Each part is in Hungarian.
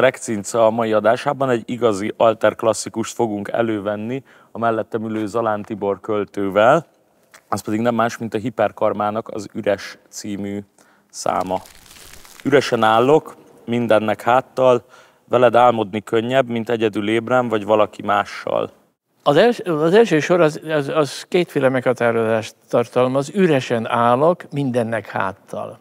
Trekcince a mai adásában egy igazi alter klasszikust fogunk elővenni a mellettem ülő Zalán Tibor költővel, az pedig nem más, mint a Hiperkarmának az Üres című száma. Üresen állok, mindennek háttal, veled álmodni könnyebb, mint egyedül ébren, vagy valaki mással. Az, els, az első sor az, az, az kétféle meghatározást tartalmaz. Üresen állok, mindennek háttal.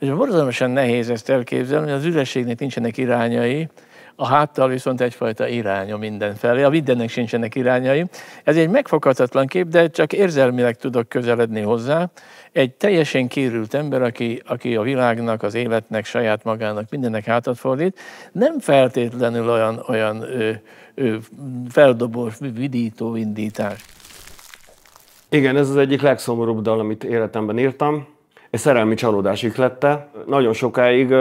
És borzalmasan nehéz ezt elképzelni, az ürességnek nincsenek irányai, a háttal viszont egyfajta iránya mindenfelé, a mindennek sincsenek irányai. Ez egy megfoghatatlan kép, de csak érzelmileg tudok közeledni hozzá. Egy teljesen kérült ember, aki, aki a világnak, az életnek, saját magának, mindennek hátat fordít, nem feltétlenül olyan, olyan ö, ö, feldobó, vidító indítás. Igen, ez az egyik legszomorúbb dal, amit életemben írtam egy szerelmi csalódásig lette. Nagyon sokáig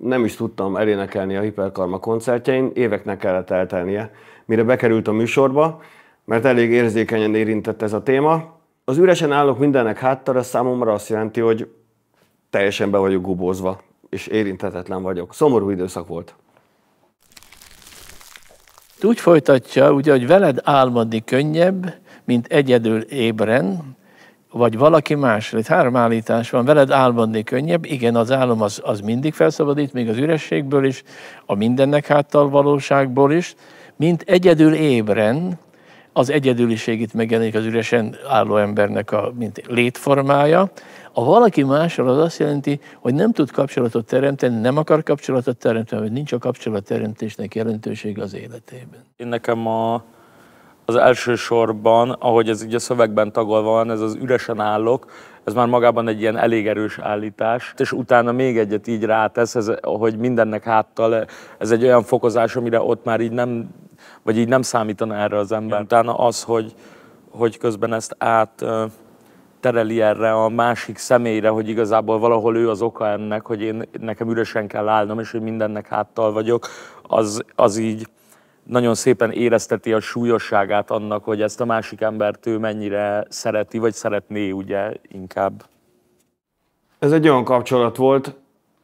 nem is tudtam elénekelni a Hiperkarma koncertjein, éveknek kellett eltelnie, mire bekerült a műsorba, mert elég érzékenyen érintett ez a téma. Az üresen állok mindennek háttal, ez számomra azt jelenti, hogy teljesen be vagyok gubózva, és érintetetlen vagyok. Szomorú időszak volt. Úgy folytatja, ugye, hogy veled álmodni könnyebb, mint egyedül ébren, vagy valaki más, itt három állítás van, veled álmodni könnyebb, igen, az álom az, az mindig felszabadít, még az ürességből is, a mindennek háttal valóságból is, mint egyedül ébren, az itt megjelenik az üresen álló embernek a mint létformája. A valaki mással az azt jelenti, hogy nem tud kapcsolatot teremteni, nem akar kapcsolatot teremteni, vagy nincs a kapcsolatteremtésnek jelentősége az életében. Én nekem a az elsősorban, ahogy ez így a szövegben tagolva van, ez az üresen állok, ez már magában egy ilyen elég erős állítás, és utána még egyet így rátesz, ez, hogy mindennek háttal, ez egy olyan fokozás, amire ott már így nem, vagy így nem számítana erre az ember. Igen. Utána az, hogy, hogy közben ezt át tereli erre a másik személyre, hogy igazából valahol ő az oka ennek, hogy én nekem üresen kell állnom, és hogy mindennek háttal vagyok, az, az így nagyon szépen érezteti a súlyosságát annak, hogy ezt a másik embert ő mennyire szereti, vagy szeretné ugye inkább. Ez egy olyan kapcsolat volt,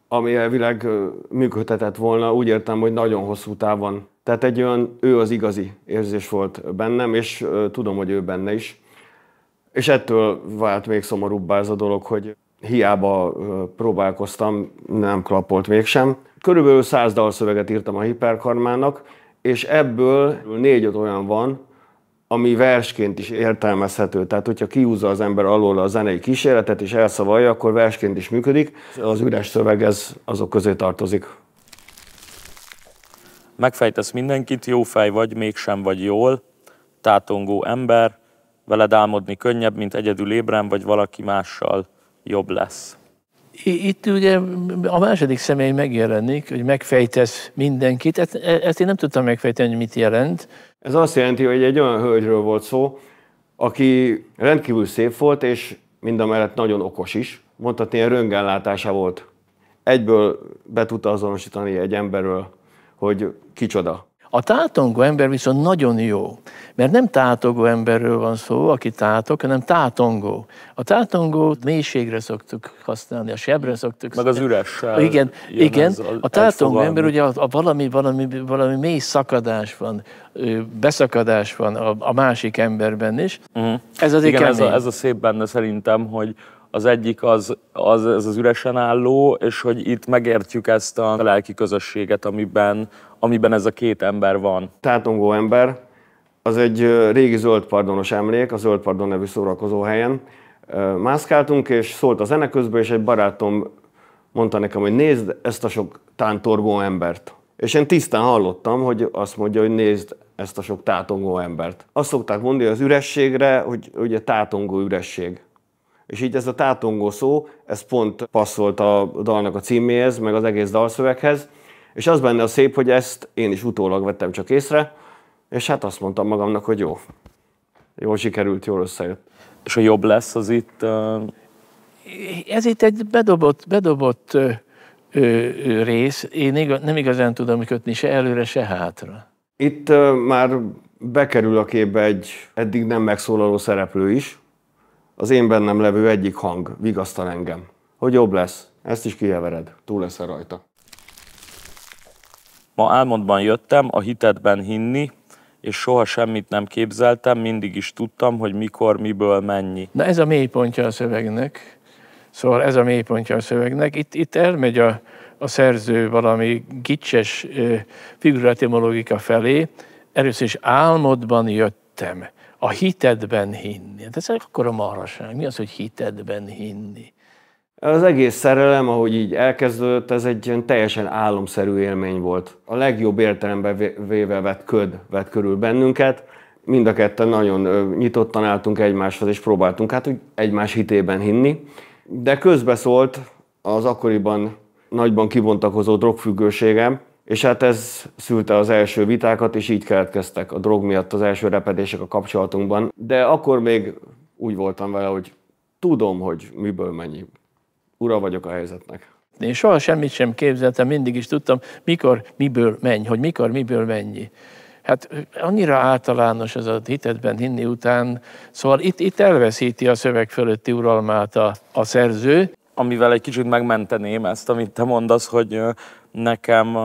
ami elvileg működhetett volna, úgy értem, hogy nagyon hosszú távon. Tehát egy olyan, ő az igazi érzés volt bennem, és tudom, hogy ő benne is. És ettől vált még szomorúbbá ez a dolog, hogy hiába próbálkoztam, nem klapolt mégsem. Körülbelül száz dalszöveget írtam a hiperkarmának, és ebből négy olyan van, ami versként is értelmezhető. Tehát, hogyha kiúzza az ember alól a zenei kísérletet és elszavalja, akkor versként is működik. Az üres szöveg ez azok közé tartozik. Megfejtesz mindenkit, jó fej vagy, mégsem vagy jól, tátongó ember, veled álmodni könnyebb, mint egyedül ébren, vagy valaki mással jobb lesz. Itt ugye a második személy megjelenik, hogy megfejtesz mindenkit. Ezt, e, ezt én nem tudtam megfejteni, hogy mit jelent. Ez azt jelenti, hogy egy olyan hölgyről volt szó, aki rendkívül szép volt, és mind a mellett nagyon okos is. Mondhatni, ilyen röntgenlátása volt. Egyből be tudta azonosítani egy emberről, hogy kicsoda. A tátongó ember viszont nagyon jó, mert nem tátogó emberről van szó, aki tátok, hanem tátongó. A tátongót mélységre szoktuk használni, a sebre szoktuk Meg az üres. Igen, igen. A, tátongó ember ugye a, a valami, valami, valami mély szakadás van, beszakadás van a, a másik emberben is. Uh-huh. Ez az igen, ez a, ez a szép benne szerintem, hogy az egyik az, az, az az üresen álló, és hogy itt megértjük ezt a lelki közösséget, amiben, amiben ez a két ember van. Tátongó ember, az egy régi zöldpardonos emlék, a Zöldpardon nevű szórakozóhelyen. Mászkáltunk, és szólt a zene közben, és egy barátom mondta nekem, hogy nézd ezt a sok tántorgó embert. És én tisztán hallottam, hogy azt mondja, hogy nézd ezt a sok tátongó embert. Azt szokták mondani az ürességre, hogy ugye tátongó üresség. És így ez a tátongó szó, ez pont passzolt a dalnak a címéhez, meg az egész dalszöveghez. És az benne a szép, hogy ezt én is utólag vettem csak észre, és hát azt mondtam magamnak, hogy jó. Jól sikerült, jól összejött. És a jobb lesz az itt... Uh... Ez itt egy bedobott, bedobott uh, uh, rész. Én igaz, nem igazán tudom kötni se előre, se hátra. Itt uh, már bekerül a képbe egy eddig nem megszólaló szereplő is, az én bennem levő egyik hang vigasztal engem, hogy jobb lesz, ezt is kihevered, túl leszel rajta. Ma álmodban jöttem a hitetben hinni, és soha semmit nem képzeltem, mindig is tudtam, hogy mikor, miből, mennyi. Na ez a mélypontja a szövegnek, szóval ez a mélypontja a szövegnek. Itt, itt elmegy a, a szerző valami gicses figuratimológika felé, először is álmodban jöttem a hitedben hinni. De hát ez akkor a marhaság. Mi az, hogy hitedben hinni? Az egész szerelem, ahogy így elkezdődött, ez egy ilyen teljesen álomszerű élmény volt. A legjobb értelemben véve vett köd vett körül bennünket. Mind a ketten nagyon nyitottan álltunk egymáshoz, és próbáltunk hát úgy egymás hitében hinni. De közbeszólt az akkoriban nagyban kibontakozó drogfüggőségem, és hát ez szülte az első vitákat, és így keletkeztek a drog miatt az első repedések a kapcsolatunkban. De akkor még úgy voltam vele, hogy tudom, hogy miből mennyi. Ura vagyok a helyzetnek. Én soha semmit sem képzeltem, mindig is tudtam, mikor miből menny, hogy mikor miből mennyi. Hát annyira általános ez a hitetben hinni után, szóval itt, itt elveszíti a szöveg fölötti uralmát a, a szerző. Amivel egy kicsit megmenteném ezt, amit te mondasz, hogy nekem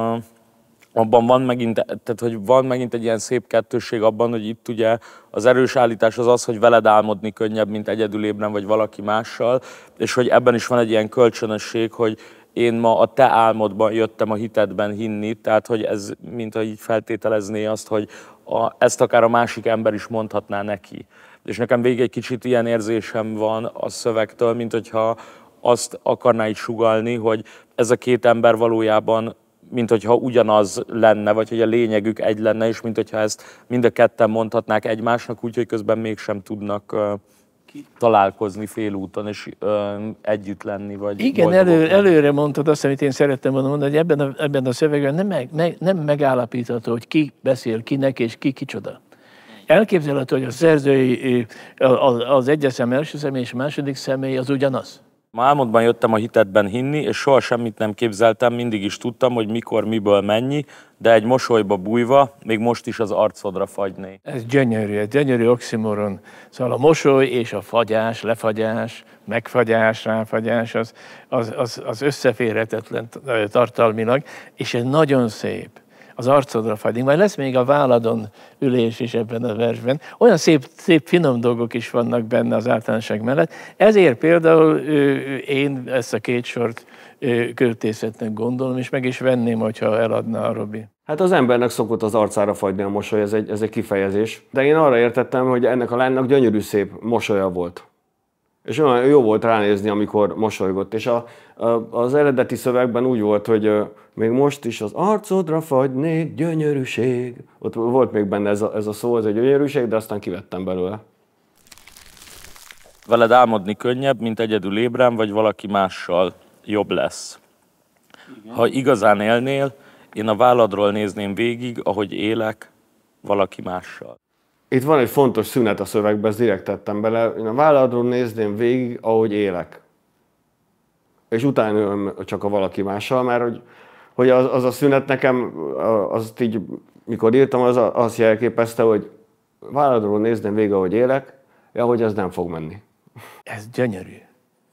abban van megint, tehát hogy van megint egy ilyen szép kettőség abban, hogy itt ugye az erős állítás az az, hogy veled álmodni könnyebb, mint egyedül ébren vagy valaki mással, és hogy ebben is van egy ilyen kölcsönösség, hogy én ma a te álmodban jöttem a hitedben hinni, tehát hogy ez mintha így feltételezné azt, hogy a, ezt akár a másik ember is mondhatná neki. És nekem végig egy kicsit ilyen érzésem van a szövegtől, mint hogyha azt akarná így sugalni, hogy ez a két ember valójában mint hogyha ugyanaz lenne, vagy hogy a lényegük egy lenne, és mint hogyha ezt mind a ketten mondhatnák egymásnak, úgyhogy közben mégsem tudnak találkozni félúton, és ö, együtt lenni, vagy... Igen, elő, előre mondtad azt, amit én szerettem volna mondani, hogy ebben a, ebben a szövegben nem, meg, meg, nem megállapítható, hogy ki beszél kinek, és ki kicsoda. Elképzelhető, hogy a szerzői, az, az egyes szem első személy és a második személy az ugyanaz. Ma álmodban jöttem a hitetben hinni, és soha semmit nem képzeltem, mindig is tudtam, hogy mikor, miből mennyi, de egy mosolyba bújva még most is az arcodra fagyné. Ez gyönyörű, ez gyönyörű oximoron. Szóval a mosoly és a fagyás, lefagyás, megfagyás, ráfagyás, az, az, az, az összeférhetetlen tartalmilag, és ez nagyon szép az arcodra fagyni. Majd lesz még a váladon ülés is ebben a versben. Olyan szép, szép finom dolgok is vannak benne az általánosság mellett. Ezért például én ezt a két sort költészetnek gondolom, és meg is venném, hogyha eladná a Robi. Hát az embernek szokott az arcára fagyni a mosoly, ez egy, ez egy kifejezés. De én arra értettem, hogy ennek a lánynak gyönyörű szép mosolya volt. És olyan jó volt ránézni, amikor mosolygott. És a, a, az eredeti szövegben úgy volt, hogy még most is az arcodra fagynék gyönyörűség. Ott volt még benne ez a, ez a szó, ez egy gyönyörűség, de aztán kivettem belőle. Veled álmodni könnyebb, mint egyedül ébren, vagy valaki mással jobb lesz. Igen. Ha igazán élnél, én a válladról nézném végig, ahogy élek valaki mással itt van egy fontos szünet a szövegben, ezt direkt tettem bele. Én a vállalatról nézném végig, ahogy élek. És utána jön csak a valaki mással, mert hogy, hogy az, az a szünet nekem, az így, mikor írtam, az azt jelképezte, hogy vállalatról nézném végig, ahogy élek, ja, hogy ez nem fog menni. Ez gyönyörű.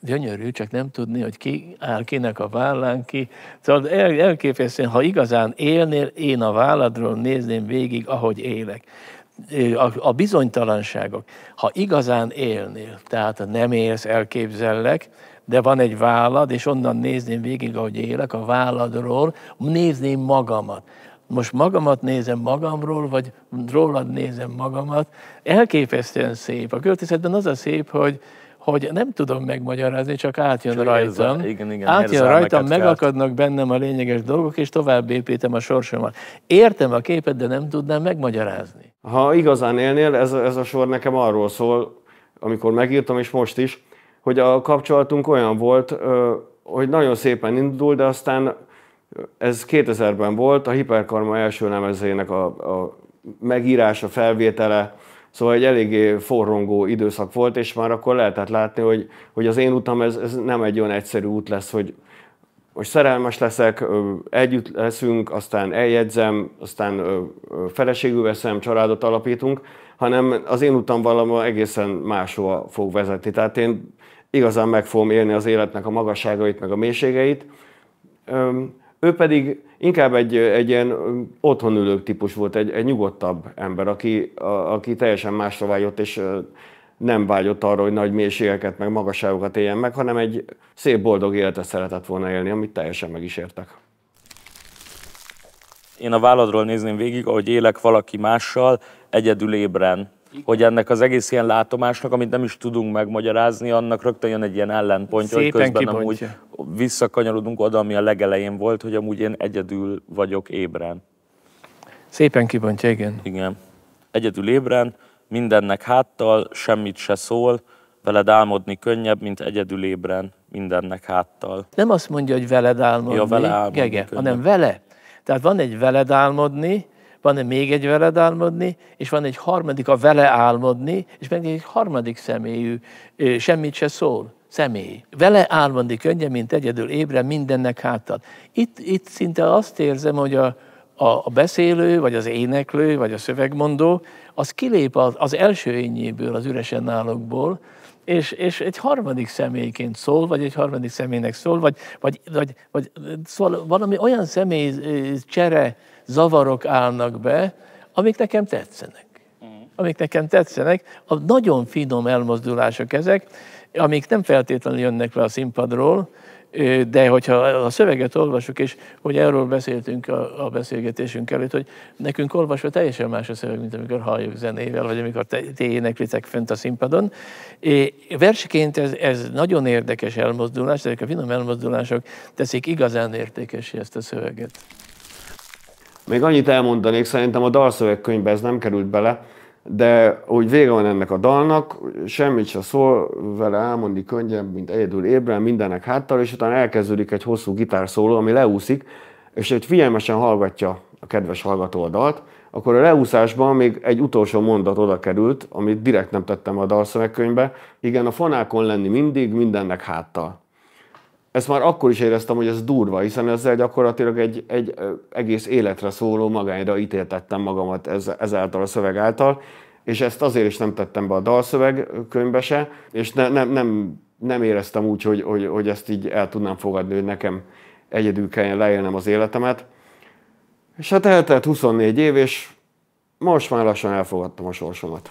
Gyönyörű, csak nem tudni, hogy ki áll kinek a vállán, ki. Szóval el, elképesztően, ha igazán élnél, én a válladról nézném végig, ahogy élek a bizonytalanságok, ha igazán élnél, tehát nem élsz, elképzellek, de van egy vállad, és onnan nézném végig, ahogy élek, a válladról nézném magamat. Most magamat nézem magamról, vagy rólad nézem magamat. Elképesztően szép. A költészetben az a szép, hogy, hogy nem tudom megmagyarázni, csak átjön csak rajtam. A, igen, igen, átjön rajtam, megakadnak kell. bennem a lényeges dolgok, és tovább építem a sorsomat. Értem a képet, de nem tudnám megmagyarázni. Ha igazán élnél, ez, ez a sor nekem arról szól, amikor megírtam, és most is, hogy a kapcsolatunk olyan volt, hogy nagyon szépen indult, de aztán ez 2000-ben volt, a Hiperkarma első lemezének a, a megírása, felvétele, Szóval egy eléggé forrongó időszak volt, és már akkor lehetett látni, hogy, hogy az én utam ez, ez nem egy olyan egyszerű út lesz, hogy most szerelmes leszek, együtt leszünk, aztán eljegyzem, aztán feleségül veszem, családot alapítunk, hanem az én utam valami egészen máshova fog vezetni. Tehát én igazán meg fogom élni az életnek a magasságait, meg a mélységeit, ő pedig inkább egy, egy ilyen um, otthonülő típus volt, egy, egy nyugodtabb ember, aki, a, aki teljesen másra vágyott, és nem vágyott arra, hogy nagy mélységeket, meg magasságokat éljen meg, hanem egy szép, boldog életet szeretett volna élni, amit teljesen meg is értek. Én a válladról nézném végig, ahogy élek valaki mással, egyedül ébren, hogy ennek az egész ilyen látomásnak, amit nem is tudunk megmagyarázni, annak rögtön jön egy ilyen ellenpontja, Szépen hogy közben kibontja. amúgy visszakanyarodunk oda, ami a legelején volt, hogy amúgy én egyedül vagyok ébren. Szépen kibontja, igen. Igen. Egyedül ébren, mindennek háttal, semmit se szól, veled álmodni könnyebb, mint egyedül ébren, mindennek háttal. Nem azt mondja, hogy veled álmodni, ja, vele álmodni Gege, könnyebb. hanem vele. Tehát van egy veled álmodni, van -e még egy veled álmodni, és van egy harmadik a vele álmodni, és meg egy harmadik személyű, semmit se szól, személy. Vele álmodni könnyen, mint egyedül ébre, mindennek hátad. Itt, itt szinte azt érzem, hogy a, a, a beszélő, vagy az éneklő, vagy a szövegmondó, az kilép az, az első énjéből az üresen állókból és, és egy harmadik személyként szól, vagy egy harmadik személynek szól, vagy, vagy, vagy, vagy szól, valami olyan személy csere zavarok állnak be, amik nekem tetszenek. Mm. Amik nekem tetszenek, a nagyon finom elmozdulások ezek, amik nem feltétlenül jönnek le a színpadról, de hogyha a szöveget olvasjuk, és hogy erről beszéltünk a, a beszélgetésünk előtt, hogy nekünk olvasva teljesen más a szöveg, mint amikor halljuk zenével, vagy amikor te, te éneklitek fönt a színpadon. É, versként ez, ez nagyon érdekes elmozdulás, ezek a finom elmozdulások teszik igazán értékesi ezt a szöveget. Még annyit elmondanék, szerintem a dalszövegkönyvbe ez nem került bele, de hogy vége van ennek a dalnak, semmit se szól, vele elmondni könnyebb, mint egyedül ébren, mindenek háttal, és utána elkezdődik egy hosszú gitárszóló, ami leúszik, és egy figyelmesen hallgatja a kedves hallgató a dalt, akkor a leúszásban még egy utolsó mondat oda került, amit direkt nem tettem a dalszövegkönyvbe. Igen, a fonákon lenni mindig, mindennek háttal ezt már akkor is éreztem, hogy ez durva, hiszen ezzel gyakorlatilag egy, egy egész életre szóló magányra ítéltettem magamat ez, ezáltal a szöveg által, és ezt azért is nem tettem be a dalszöveg könyvbe se, és ne, nem, nem, nem éreztem úgy, hogy, hogy, hogy ezt így el tudnám fogadni, hogy nekem egyedül kelljen leélnem az életemet. És hát eltelt 24 év, és most már lassan elfogadtam a sorsomat.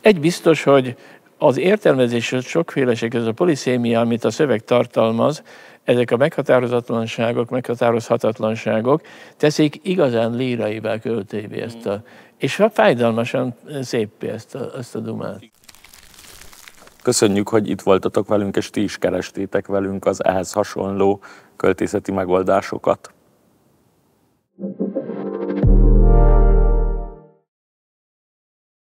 Egy biztos, hogy az értelmezés sokféleség, ez a poliszémia, amit a szöveg tartalmaz, ezek a meghatározatlanságok, meghatározhatatlanságok teszik igazán líraivá költévé ezt a, és hát fájdalmasan szépé ezt a, ezt a dumát. Köszönjük, hogy itt voltatok velünk, és ti is kerestétek velünk az ehhez hasonló költészeti megoldásokat. Thank you.